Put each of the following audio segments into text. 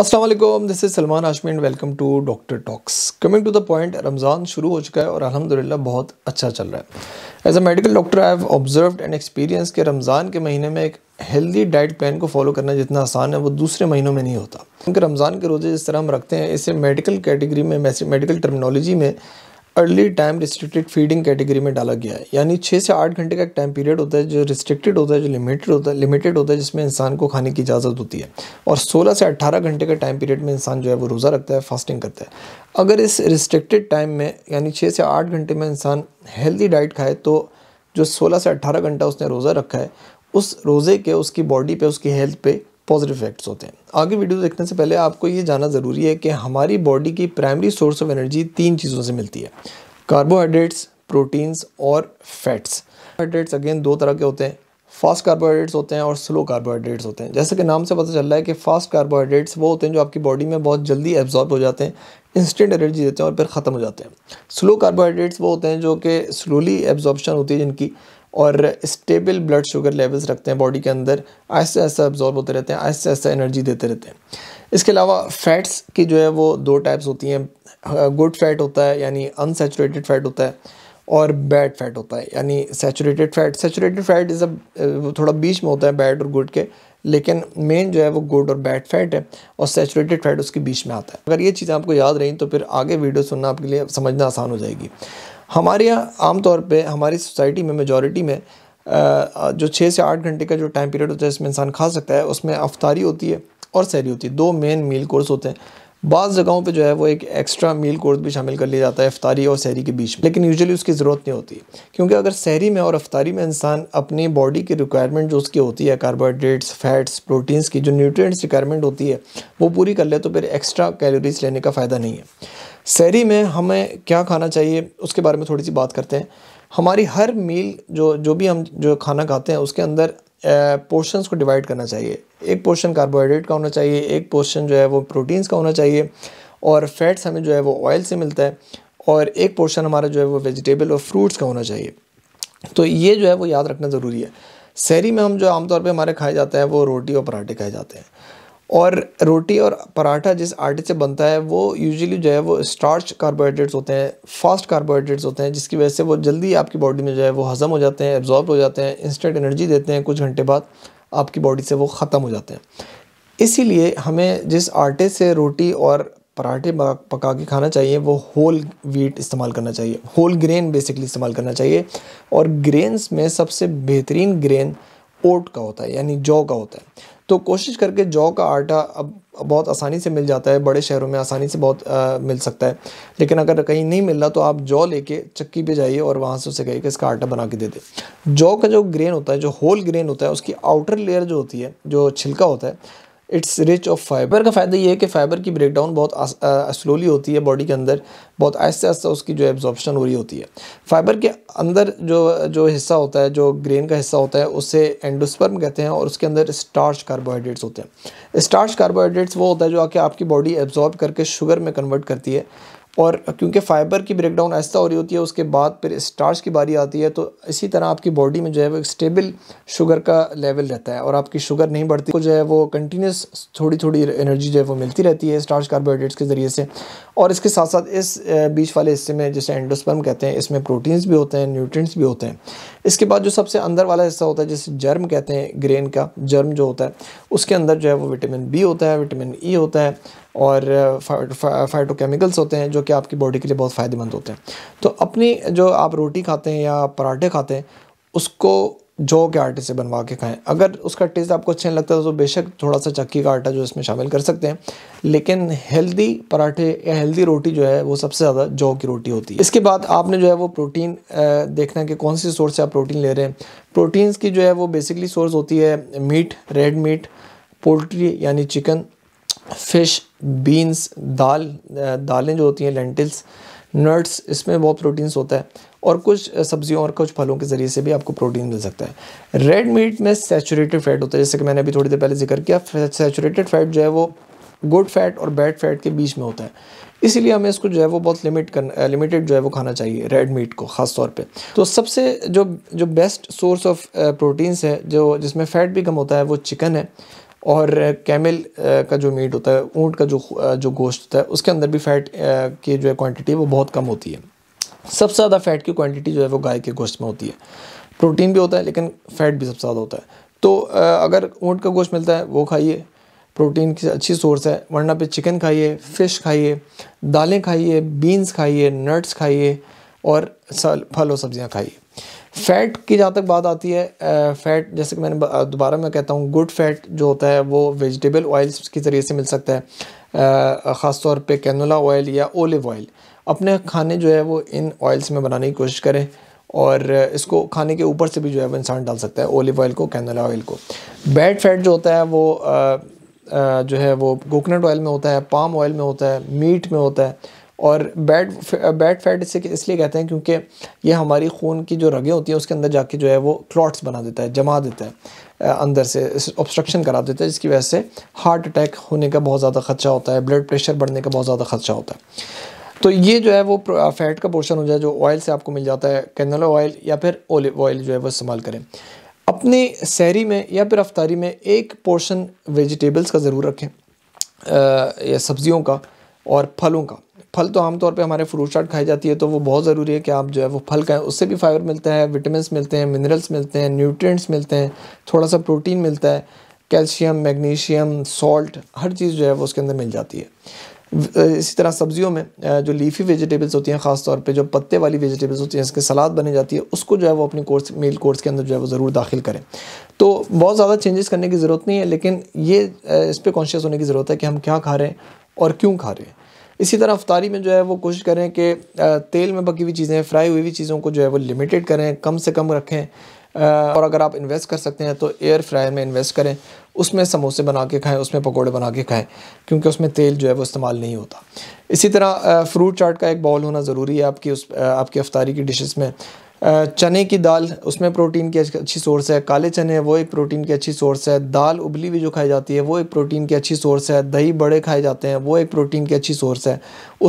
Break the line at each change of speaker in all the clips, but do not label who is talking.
Aslam this is Salman Aashmi and welcome to doctor talks coming to the point Ramzan शुरू हो चुका है और अलहमदिल्ला बहुत अच्छा चल रहा है as a medical doctor I have observe and experience के रमज़ान के महीने में एक हेल्दी डाइट प्लान को फॉलो करना जितना आसान है वो दूसरे महीनों में नहीं होता क्योंकि रमज़ान के रोज़े जिस तरह हम रखते हैं इसे मेडिकल कैटेगरी में मेडिकल टर्मिनोलॉजी में early time restricted feeding category में डाला गया है यानी छः से आठ घंटे का एक टाइम पीरियड होता है जो रिस्ट्रिक्टेड होता है जो लिमिटेड होता है लिमिटेड होता है जिसमें इंसान को खाने की इजाज़त होती है और सोलह से अट्ठारह घंटे का टाइम पीरियड में इंसान जो है वो रोज़ा रखता है फास्टिंग करता है अगर इस रिस्ट्रिक्टेड टाइम में यानी छः से आठ घंटे में इंसान हेल्दी डाइट खाए तो जो सोलह से अट्ठारह घंटा उसने रोज़ा रखा है उस रोज़े के उसकी बॉडी पर उसकी हेल्थ पर पॉजिटिव इफेक्ट्स होते हैं आगे वीडियो देखने से पहले आपको ये जानना ज़रूरी है कि हमारी बॉडी की प्राइमरी सोर्स ऑफ एनर्जी तीन चीज़ों से मिलती है कार्बोहाइड्रेट्स प्रोटीन्स और फैट्स कार्बोहाइड्रेट्स अगेन दो तरह के होते हैं फास्ट कार्बोहाइड्रेट्स होते हैं और स्लो कार्बोहाइड्रेट्स होते हैं जैसे कि नाम से पता चल रहा है कि फास्ट कार्बोहाइड्रेट्स वो होते हैं जो आपकी बॉडी में बहुत जल्दी एब्जॉर्ब हो जाते हैं इंस्टेंट एनर्जी देते हैं और फिर ख़त्म हो जाते हैं स्लो कार्बोहाइड्रेट्स वो होते हैं जो कि स्लोली एब्जॉर्बशन होती है जिनकी और स्टेबल ब्लड शुगर लेवल्स रखते हैं बॉडी के अंदर आहिस्ते आहिस्ते अब्जॉर्ब होते रहते हैं आहिस्ते आहिस्ते एनर्जी देते रहते हैं इसके अलावा फैट्स की जो है वो दो टाइप्स होती हैं गुड फैट होता है यानी अनसेचुरेटेड फैट होता है और बैड फैट होता है यानी saturated fat saturated fat is a थोड़ा बीच में होता है बैड और गुड के लेकिन मेन जो है वो गुड और बैड फैट है और सेचुरेटेड फैट उसके बीच में आता है अगर ये चीज़ें आपको याद रहीं तो फिर आगे वीडियो सुनना आपके लिए समझना आसान हो जाएगी हमारे यहाँ आमतौर पे हमारी सोसाइटी में मेजॉरिटी में जो छः से आठ घंटे का जो टाइम पीरियड होता है जिसमें इंसान खा सकता है उसमें अफतारी होती है और सहरी होती है दो मेन मील कोर्स होते हैं बाज़ जगहों पे जो है वो एक एक्स्ट्रा मील कोर्स भी शामिल कर लिया जाता है अफ्तारी और सहरी के बीच में लेकिन यूजुअली उसकी ज़रूरत नहीं होती क्योंकि अगर सहरी में और अफ्तारी में इंसान अपनी बॉडी की रिक्वायरमेंट जो उसकी होती है कार्बोहाइड्रेट्स फैट्स प्रोटीन्स की जो न्यूट्रिएंट्स रिक्वायरमेंट होती है वो पूरी कर ले तो फिर एक्स्ट्रा कैलोरीज लेने का फ़ायदा नहीं है सहरी में हमें क्या खाना चाहिए उसके बारे में थोड़ी सी बात करते हैं हमारी हर मील जो जो भी हम जो खाना खाते हैं उसके अंदर पोर्शंस को डिवाइड करना चाहिए एक पोर्शन कार्बोहाइड्रेट का होना चाहिए एक पोर्शन जो है वो प्रोटीन्स का होना चाहिए और फैट्स हमें जो है वो ऑयल से मिलता है और एक पोर्शन हमारा जो है वो वेजिटेबल और फ्रूट्स का होना चाहिए तो ये जो है वो याद रखना ज़रूरी है शहरी में हम जो आमतौर पर हमारे खाए जाते हैं वो रोटी और पराठे खाए जाते हैं और रोटी और पराठा जिस आटे से बनता है वो यूजुअली जो है वो स्टार्च कार्बोहाइड्रेट्स होते हैं फास्ट कार्बोहाइड्रेट्स होते हैं जिसकी वजह से वो जल्दी आपकी बॉडी में जो है वो हज़म हो जाते हैं एब्जॉर्ब हो जाते हैं इंस्टेंट एनर्जी देते हैं कुछ घंटे बाद आपकी बॉडी से वो ख़त्म हो जाते हैं इसीलिए हमें जिस आटे से रोटी और पराठे पका के खाना चाहिए वो होल वीट इस्तेमाल करना चाहिए होल ग्रेन बेसिकली इस्तेमाल करना चाहिए और ग्रेन्स में सबसे बेहतरीन ग्रेन ओट का होता है यानी जौ का होता है तो कोशिश करके जौ का आटा अब बहुत आसानी से मिल जाता है बड़े शहरों में आसानी से बहुत आ, मिल सकता है लेकिन अगर कहीं नहीं मिल रहा तो आप जौ लेके चक्की पे जाइए और वहाँ से उसे कहिए कि इसका आटा बना के दे दे जौ का जो ग्रेन होता है जो होल ग्रेन होता है उसकी आउटर लेयर जो होती है जो छिलका होता है इट्स रिच ऑफ फाइबर का फ़ायदा ये है कि फ़ाइबर की ब्रेकडाउन बहुत स्लोली होती है बॉडी के अंदर बहुत आहिस्ते आहिस्ते उसकी जो एब्जॉर्बशन हो रही होती है फाइबर के अंदर जो जो हिस्सा होता है जो ग्रेन का हिस्सा होता है उसे एंडोस्पर्म कहते हैं और उसके अंदर स्टार्च कार्बोहाइड्रेट्स होते हैं स्टार्च कार्बोहाइड्रेट्स वो होता है जो आके आपकी बॉडी एब्जॉर्ब करके शुगर में कन्वर्ट करती है और क्योंकि फ़ाइबर की ब्रेकडाउन ऐसा हो रही होती है उसके बाद फिर स्टार्च की बारी आती है तो इसी तरह आपकी बॉडी में जो है वो एक स्टेबल शुगर का लेवल रहता है और आपकी शुगर नहीं बढ़ती तो जो है वो कंटिन्यूस थोड़ी थोड़ी एनर्जी जो है वो मिलती रहती है स्टार्च कार्बोहाइड्रेट्स के ज़रिए से और इसके साथ साथ इस बीच वाले हिस्से में जैसे एंडोस्पर्म कहते हैं इसमें प्रोटीन्स भी होते हैं न्यूट्रेंट्स भी होते हैं इसके बाद जो सबसे अंदर वाला हिस्सा होता है जिसे जर्म कहते हैं ग्रेन का जर्म जो होता है उसके अंदर जो है वो विटामिन बी होता है विटामिन ई e होता है और फाइटोकेमिकल्स होते हैं जो कि आपकी बॉडी के लिए बहुत फ़ायदेमंद होते हैं तो अपनी जो आप रोटी खाते हैं या पराठे खाते हैं उसको जौ के आटे से बनवा के खाएं अगर उसका टेस्ट आपको अच्छा नहीं लगता है तो बेशक थोड़ा सा चक्की का आटा जो इसमें शामिल कर सकते हैं लेकिन हेल्दी पराठे या हेल्दी रोटी जो है वो सबसे ज़्यादा जौ की रोटी होती है इसके बाद आपने जो है वो प्रोटीन देखना कि कौन सी सोर्स से आप प्रोटीन ले रहे हैं प्रोटीन्स की जो है वो बेसिकली सोर्स होती है मीट रेड मीट पोल्ट्री यानी चिकन फिश बीन्स दाल दालें जो होती हैं लेंटिल्स नट्स इसमें बहुत प्रोटीन्स होता है और कुछ सब्जियों और कुछ फलों के ज़रिए से भी आपको प्रोटीन मिल सकता है रेड मीट में सेचूरेटेड फैट होता है जैसे कि मैंने अभी थोड़ी देर पहले जिक्र किया सेचूरेटेड फैट जो है वो गुड फैट और बैड फैट के बीच में होता है इसीलिए हमें इसको जो है वो बहुत लिमिट कर लिमिटेड जो है वो खाना चाहिए रेड मीट को ख़ास तौर पे तो सबसे जो जो बेस्ट सोर्स ऑफ प्रोटीन्स है जो जिसमें फ़ैट भी कम होता है वो चिकन है और कैमल का जो मीट होता है ऊँट का जो जो गोश्त होता है उसके अंदर भी फ़ैट की जो है क्वान्टिटी वो बहुत कम होती है सबसे ज़्यादा फ़ैट की क्वान्टिटी जो है वो गाय के गोश्त में होती है प्रोटीन भी होता है लेकिन फ़ैट भी सबसे ज़्यादा होता है तो अगर ऊँट का गोश्त मिलता है वो खाइए प्रोटीन की अच्छी सोर्स है वरना पे चिकन खाइए फ़िश खाइए दालें खाइए बीन्स खाइए नट्स खाइए और फल और सब्ज़ियाँ खाइए फैट की जहाँ तक बात आती है फैट जैसे कि मैंने दोबारा मैं कहता हूँ गुड फैट जो होता है वो वेजिटेबल ऑयल्स के ज़रिए से मिल सकता है ख़ास तौर पे कैनोला ऑयल या ओलिव ऑयल अपने खाने जो है वो इन ऑयल्स में बनाने की कोशिश करें और इसको खाने के ऊपर से भी जो है वो इंसान डाल सकता है ओलिव ऑयल को कैनोला ऑयल को बैड फैट जो होता है वो जो है वो कोकोनट ऑयल में होता है पाम ऑयल में होता है मीट में होता है और बैड बैड फैट इसे इसलिए कहते हैं क्योंकि ये हमारी खून की जो रगें होती हैं उसके अंदर जाके जो है वो क्लॉट्स बना देता है जमा देता है uh, अंदर से ऑब्स्ट्रक्शन करा देता है जिसकी वजह से हार्ट अटैक होने का बहुत ज़्यादा ख़दशा होता है ब्लड प्रेशर बढ़ने का बहुत ज़्यादा ख़दशा होता है तो ये जो है वो फैट uh, का पोर्शन हो जाए जो ऑयल से आपको मिल जाता है कैनला ऑयल या फिर ओलिव ऑयल जो है वो इस्तेमाल करें अपनी सैरी में या फिर रफ्तारी में एक पोर्शन वेजिटेबल्स का ज़रूर रखें uh, या सब्ज़ियों का और फलों का फल तो आमतौर पे हमारे फ्रूट चाट खाई जाती है तो वो बहुत ज़रूरी है कि आप जो है वो फल खाएं उससे भी फाइबर मिलता है विटामिन मिलते हैं मिनरल्स मिलते हैं न्यूट्रिएंट्स मिलते हैं थोड़ा सा प्रोटीन मिलता है कैल्शियम मैग्नीशियम सॉल्ट हर चीज़ जो है वो उसके अंदर मिल जाती है इसी तरह सब्जियों में जो लीफी वेजिटेबल्स होती हैं ख़ास तौर पे जो पत्ते वाली वेजिटेबल्स होती हैं इसके सलाद बनी जाती है उसको जो है वो अपनी कोर्स मील कोर्स के अंदर जो है वो ज़रूर दाखिल करें तो बहुत ज़्यादा चेंजेस करने की ज़रूरत नहीं है लेकिन ये इस पर कॉन्शियस होने की ज़रूरत है कि हम क्या खा रहे हैं और क्यों खा रहे हैं इसी तरह अफ्तारी में जो है वो कोशिश करें कि तेल में पकी हुई चीज़ें फ्राई हुई हुई चीज़ों को जो है वो लिमिटेड करें कम से कम रखें और अगर आप इन्वेस्ट कर सकते हैं तो एयर फ्रायर में इन्वेस्ट करें उसमें समोसे बना के खाएं उसमें पकोड़े बना के खाएं क्योंकि उसमें तेल जो है वो इस्तेमाल नहीं होता इसी तरह फ्रूट चाट का एक बॉल होना ज़रूरी है आपकी उस आपकी अफ्तारी की डिशेस में चने की दाल उसमें प्रोटीन की अच्छी सोर्स है काले चने वो एक प्रोटीन की अच्छी सोर्स है दाल उबली हुई जो खाई जाती है वो एक प्रोटीन की अच्छी सोर्स है दही बड़े खाए जाते हैं वो एक प्रोटीन की अच्छी सोर्स है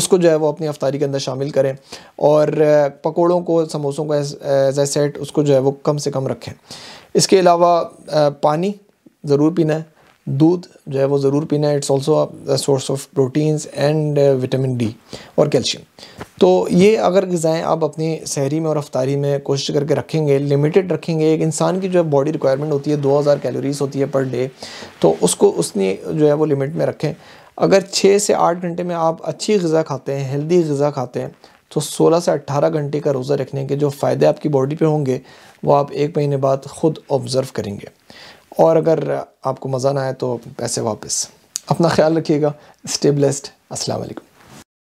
उसको जो है वो अपनी अफ्तारी के अंदर शामिल करें और पकौड़ों को समोसों को एज ए सेट उसको जो है वो कम से कम रखें इसके अलावा पानी ज़रूर पीना है दूध जो है वो ज़रूर पीना है it's also source of proteins and vitamin D और कैल्शियम तो ये अगर गज़ाएँ आप अपनी शहरी में और अफ्तारी में कोशिश करके रखेंगे लिमिटेड रखेंगे एक इंसान की जो है बॉडी रिक्वायरमेंट होती है 2000 कैलोरीज होती है पर डे तो उसको उसने जो है वो लिमिट में रखें अगर छः से आठ घंटे में आप अच्छी गज़ा खाते हैं हेल्दी गज़ा खाते हैं तो 16 से 18 घंटे का रोज़ा रखने के जो फ़ायदे आपकी बॉडी पे होंगे वो आप एक महीने बाद ख़ुद ऑब्ज़र्व करेंगे और अगर आपको मज़ा ना आए तो पैसे वापस अपना ख्याल रखिएगा स्टेबलेस्ट ब्लेस्ड